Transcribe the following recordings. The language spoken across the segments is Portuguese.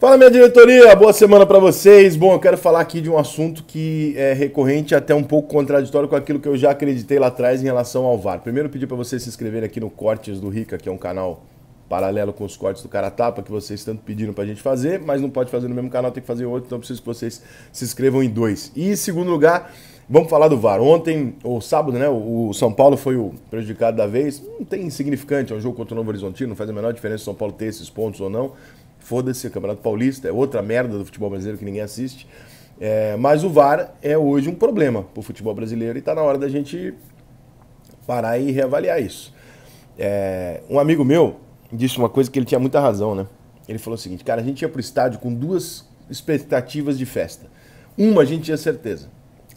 Fala minha diretoria, boa semana para vocês. Bom, eu quero falar aqui de um assunto que é recorrente até um pouco contraditório com aquilo que eu já acreditei lá atrás em relação ao VAR. Primeiro pedir para vocês se inscreverem aqui no Cortes do Rica, que é um canal paralelo com os cortes do Caratapa que vocês tanto pediram para a gente fazer, mas não pode fazer no mesmo canal, tem que fazer outro, então preciso que vocês se inscrevam em dois. E em segundo lugar, vamos falar do VAR. Ontem, ou sábado, né, o São Paulo foi o prejudicado da vez. Não tem insignificante, é um jogo contra o Novo Horizontino, não faz a menor diferença se o São Paulo ter esses pontos ou não. Foda-se, o Campeonato Paulista é outra merda do futebol brasileiro que ninguém assiste. É, mas o VAR é hoje um problema para o futebol brasileiro e está na hora da gente parar e reavaliar isso. É, um amigo meu disse uma coisa que ele tinha muita razão, né? Ele falou o seguinte, cara, a gente ia para o estádio com duas expectativas de festa. Uma a gente tinha certeza,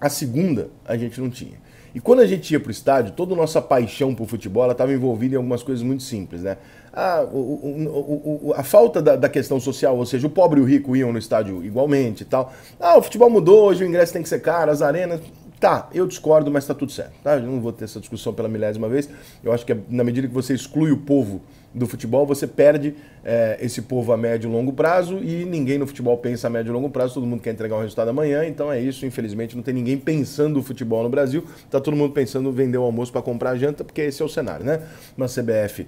a segunda a gente não tinha. E quando a gente ia pro estádio, toda a nossa paixão por futebol estava envolvida em algumas coisas muito simples, né? A, ah, o, o, o, a falta da, da, questão social, ou seja, o pobre e o rico iam no estádio igualmente e tal. Ah, o futebol mudou, hoje o ingresso tem que ser caro, as arenas. Tá, eu discordo, mas está tudo certo. Tá? Eu não vou ter essa discussão pela milésima vez. Eu acho que na medida que você exclui o povo do futebol, você perde é, esse povo a médio e longo prazo e ninguém no futebol pensa a médio e longo prazo. Todo mundo quer entregar um resultado amanhã, então é isso. Infelizmente, não tem ninguém pensando o futebol no Brasil. Tá todo mundo pensando vender o almoço para comprar a janta, porque esse é o cenário, né? Uma CBF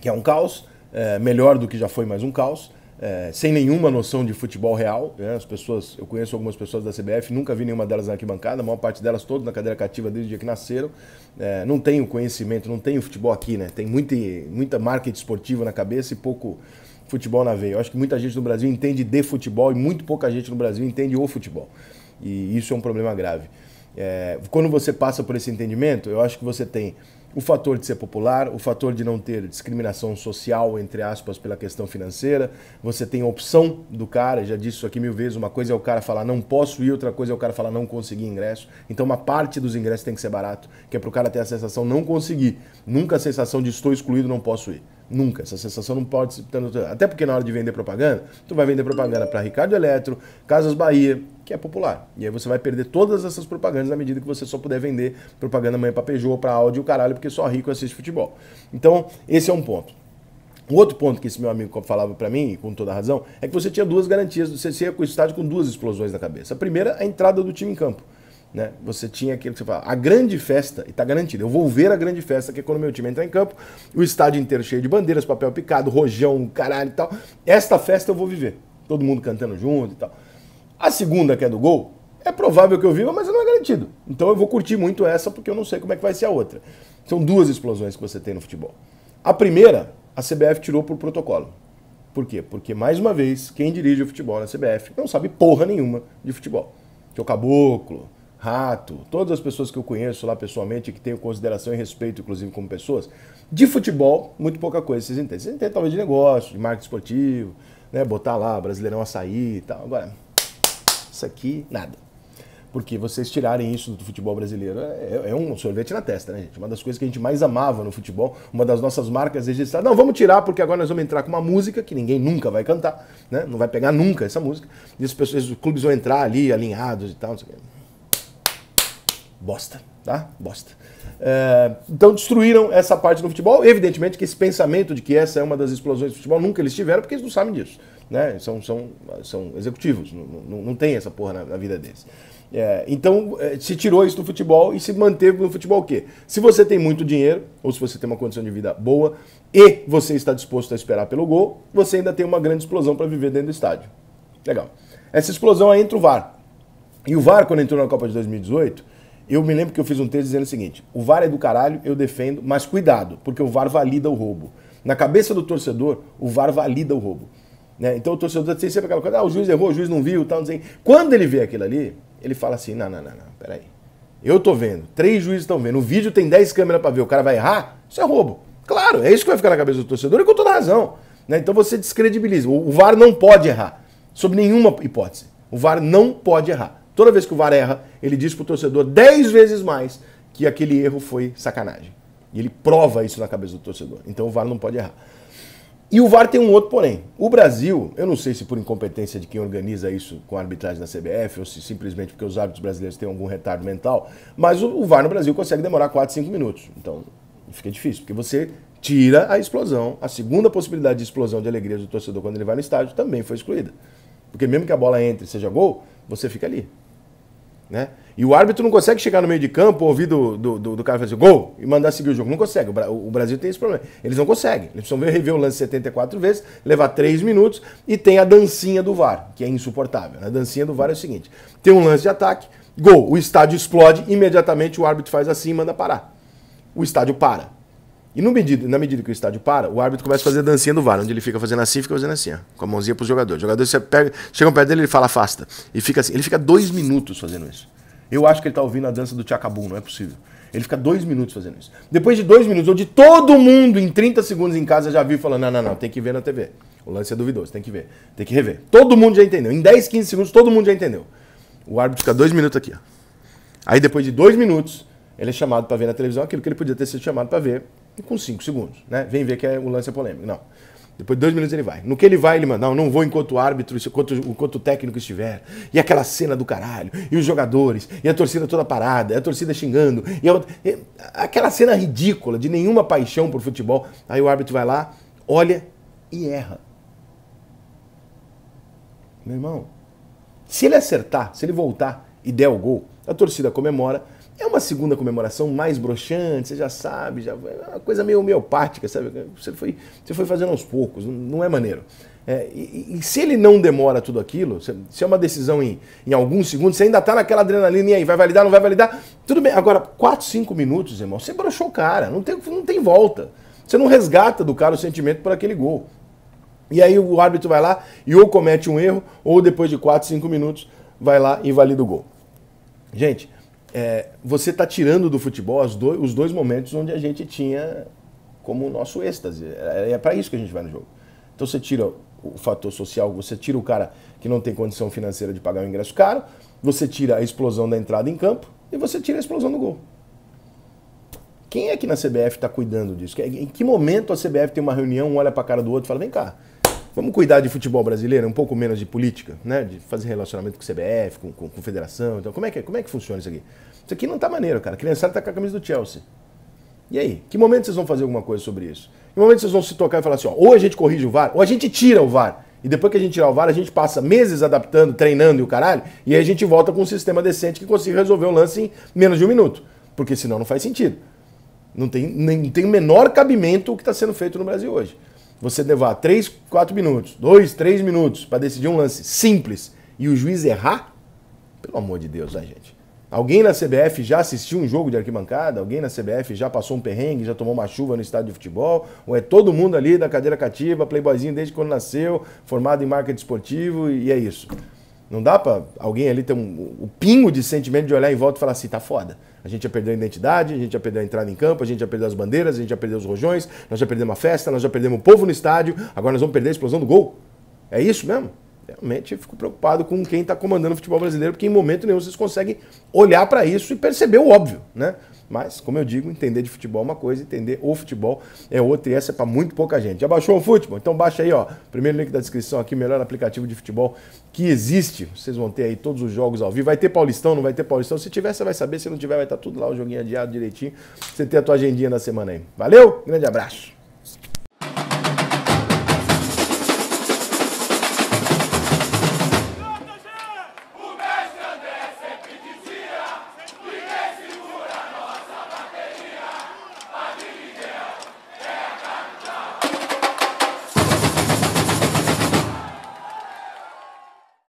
que é um caos, é, melhor do que já foi, mais um caos é, sem nenhuma noção de futebol real. Né? As pessoas, eu conheço algumas pessoas da CBF, nunca vi nenhuma delas na arquibancada, a maior parte delas todas na cadeira cativa desde o dia que nasceram. É, não tem o conhecimento, não tem o futebol aqui, né? Tem muita, muita marketing esportiva na cabeça e pouco futebol na veia. Eu acho que muita gente no Brasil entende de futebol e muito pouca gente no Brasil entende o futebol. E isso é um problema grave. É, quando você passa por esse entendimento, eu acho que você tem o fator de ser popular, o fator de não ter discriminação social, entre aspas, pela questão financeira. Você tem a opção do cara, já disse isso aqui mil vezes: uma coisa é o cara falar não posso ir, outra coisa é o cara falar não consegui ingresso. Então, uma parte dos ingressos tem que ser barato, que é para o cara ter a sensação não conseguir, nunca a sensação de estou excluído, não posso ir. Nunca. Essa sensação não pode se. Até porque na hora de vender propaganda, tu vai vender propaganda para Ricardo Eletro, Casas Bahia, que é popular. E aí você vai perder todas essas propagandas na medida que você só puder vender propaganda amanhã para Peugeot, para Audi o caralho, porque só rico assiste futebol. Então, esse é um ponto. o outro ponto que esse meu amigo falava para mim, com toda razão, é que você tinha duas garantias. Você ia com o estádio com duas explosões na cabeça. A primeira, a entrada do time em campo. Né? Você tinha aquilo que você fala, a grande festa, e está garantida, eu vou ver a grande festa que é quando meu time entrar em campo, o estádio inteiro cheio de bandeiras, papel picado, rojão, caralho e tal. Esta festa eu vou viver. Todo mundo cantando junto e tal. A segunda, que é do gol, é provável que eu viva, mas não é garantido. Então eu vou curtir muito essa porque eu não sei como é que vai ser a outra. São duas explosões que você tem no futebol. A primeira, a CBF tirou por protocolo. Por quê? Porque, mais uma vez, quem dirige o futebol na CBF não sabe porra nenhuma de futebol. que é o caboclo, Rato, todas as pessoas que eu conheço lá pessoalmente, que tenho consideração e respeito, inclusive, como pessoas, de futebol, muito pouca coisa vocês entendem. Vocês entendem talvez de negócio, de marketing esportivo, né? botar lá Brasileirão Açaí e tal. Agora, isso aqui, nada. Porque vocês tirarem isso do futebol brasileiro é, é, um sorvete na testa, né, gente? Uma das coisas que a gente mais amava no futebol, uma das nossas marcas registradas. Não, vamos tirar porque agora nós vamos entrar com uma música que ninguém nunca vai cantar, né? Não vai pegar nunca essa música. E as pessoas, os clubes vão entrar ali alinhados e tal, não sei o que bosta, tá? Bosta. É, então destruíram essa parte do futebol. Evidentemente que esse pensamento de que essa é uma das explosões do futebol nunca eles tiveram, porque eles não sabem disso. Né? São, são, são executivos, não, não, não tem essa porra na, na vida deles. É, então é, se tirou isso do futebol e se manteve no futebol o quê? Se você tem muito dinheiro, ou se você tem uma condição de vida boa, e você está disposto a esperar pelo gol, você ainda tem uma grande explosão para viver dentro do estádio. Legal. Essa explosão aí entra o VAR. E o VAR, quando entrou na Copa de 2018, eu me lembro que eu fiz um texto dizendo o seguinte: o VAR é do caralho, eu defendo, mas cuidado, porque o VAR valida o roubo. Na cabeça do torcedor, o VAR valida o roubo. Né? Então o torcedor tem sempre aquela coisa: ah, o juiz errou, o juiz não viu, tal, não sei. Quando ele vê aquilo ali, ele fala assim: não, não, não, não, peraí. Eu tô vendo, três juízes estão vendo, o vídeo tem dez câmeras para ver, o cara vai errar? Isso é roubo. Claro, é isso que vai ficar na cabeça do torcedor e com toda razão. Né? Então você descredibiliza. O VAR não pode errar, sob nenhuma hipótese. O VAR não pode errar. Toda vez que o VAR erra, ele diz pro torcedor 10 vezes mais que aquele erro foi sacanagem. E ele prova isso na cabeça do torcedor. Então o VAR não pode errar. E o VAR tem um outro porém. O Brasil, eu não sei se por incompetência de quem organiza isso com a arbitragem da CBF ou se simplesmente porque os árbitros brasileiros têm algum retardo mental, mas o, VAR no Brasil consegue demorar 4, 5 minutos. Então fica difícil, porque você tira a explosão. A segunda possibilidade de explosão de alegria do torcedor quando ele vai no estádio também foi excluída. Porque mesmo que a bola entre e seja gol, você fica ali. Né? E o árbitro não consegue chegar no meio de campo, ouvir do, do, do, do cara fazer assim, gol e mandar seguir o jogo. Não consegue. O, o, Brasil tem esse problema. Eles não conseguem. Eles precisam ver, rever o lance 74 vezes, levar 3 minutos e tem a dancinha do VAR, que é insuportável. Né? A dancinha do VAR é o seguinte: tem um lance de ataque, gol, o estádio explode, imediatamente o árbitro faz assim e manda parar. O estádio para. E no na medida que o estádio para, o árbitro começa a fazer a dancinha do VAR, onde ele fica fazendo assim, fica fazendo assim, ó, com a mãozinha para os jogadores. Os jogadores pega, chegam perto dele, ele fala afasta. E fica assim, ele fica dois minutos fazendo isso. Eu acho que ele está ouvindo a dança do Tchacabum, não é possível. Ele fica dois minutos fazendo isso. Depois de dois minutos, onde todo mundo em 30 segundos em casa já viu falando, não, não, não, tem que ver na TV. O lance é duvidoso, tem que ver, tem que rever. Todo mundo já entendeu. Em 10, 15 segundos, todo mundo já entendeu. O árbitro fica dois minutos aqui, ó. Aí depois de dois minutos, ele é chamado para ver na televisão aquilo que ele podia ter sido chamado para ver com 5 segundos. Né? Vem ver que é, o lance é polêmico. Não. Depois de dois minutos ele vai. No que ele vai, ele manda, não, não vou enquanto o árbitro, enquanto, enquanto o técnico estiver. E aquela cena do caralho, e os jogadores, e a torcida toda parada, e a torcida xingando, e, a, e aquela cena ridícula, de nenhuma paixão por futebol. Aí o árbitro vai lá, olha e erra. Meu irmão, se ele acertar, se ele voltar e der o gol, a torcida comemora, é uma segunda comemoração mais broxante, você já sabe, já é uma coisa meio homeopática, sabe? Você foi, você foi fazendo aos poucos, não é maneiro. É, e, e, se ele não demora tudo aquilo, se, se é uma decisão em, em alguns segundos, você ainda está naquela adrenalina e aí, vai validar, não vai validar, tudo bem. Agora, 4, 5 minutos, irmão, você broxou o cara, não tem, não tem volta. Você não resgata do cara o sentimento por aquele gol. E aí o árbitro vai lá e ou comete um erro, ou depois de 4, 5 minutos, vai lá e valida o gol. Gente, é, você está tirando do futebol os dois momentos onde a gente tinha como nosso êxtase. É, é para isso que a gente vai no jogo. Então você tira o fator social, você tira o cara que não tem condição financeira de pagar o ingresso caro, você tira a explosão da entrada em campo e você tira a explosão do gol. Quem é que na CBF está cuidando disso? Em que momento a CBF tem uma reunião, um olha para a cara do outro e fala: vem cá, Vamos cuidar de futebol brasileiro, um pouco menos de política, né? De fazer relacionamento com o CBF, com, com, com federação. Então, como é, que, como é que funciona isso aqui? Isso aqui não tá maneiro, cara. A criançada tá com a camisa do Chelsea. E aí? Que momento vocês vão fazer alguma coisa sobre isso? Que momento vocês vão se tocar e falar assim, ó, ou a gente corrige o VAR, ou a gente tira o VAR. E depois que a gente tirar o VAR, a gente passa meses adaptando, treinando e o caralho, e aí a gente volta com um sistema decente que consiga resolver o lance em menos de um minuto. Porque senão não faz sentido. Não tem, nem, tem o menor cabimento o que está sendo feito no Brasil hoje você levar 3, 4 minutos, 2, 3 minutos para decidir um lance simples e o juiz errar? Pelo amor de Deus, né, gente? Alguém na CBF já assistiu um jogo de arquibancada? Alguém na CBF já passou um perrengue, já tomou uma chuva no estádio de futebol? Ou é todo mundo ali da cadeira cativa, playboyzinho desde quando nasceu, formado em marketing esportivo e é isso? Não dá para alguém ali ter um, um, pingo de sentimento de olhar em volta e falar assim, tá foda. A gente já perdeu a identidade, a gente já perdeu a entrada em campo, a gente já perdeu as bandeiras, a gente já perdeu os rojões, nós já perdemos a festa, nós já perdemos o povo no estádio, agora nós vamos perder a explosão do gol. É isso mesmo? Realmente fico preocupado com quem está comandando o futebol brasileiro, porque em momento nenhum vocês conseguem olhar para isso e perceber o óbvio, né? Mas, como eu digo, entender de futebol é uma coisa, entender o futebol é outra e essa é para muito pouca gente. Já baixou o futebol? Então baixa aí, ó. Primeiro link da descrição aqui, melhor aplicativo de futebol que existe. Vocês vão ter aí todos os jogos ao vivo. Vai ter Paulistão, não vai ter Paulistão. Se tiver, você vai saber. Se não tiver, vai estar tá tudo lá, o joguinho adiado direitinho. Você tem a tua agendinha da semana aí. Valeu, grande abraço.